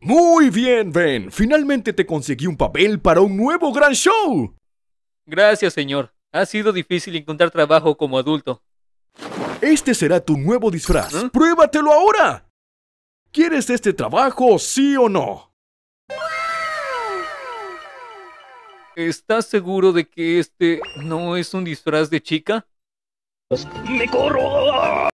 Muy bien, Ben. Finalmente te conseguí un papel para un nuevo gran show. Gracias, señor. Ha sido difícil encontrar trabajo como adulto. Este será tu nuevo disfraz. ¿Mm? ¡Pruébatelo ahora! ¿Quieres este trabajo, sí o no? ¿Estás seguro de que este no es un disfraz de chica? ¡Me corro!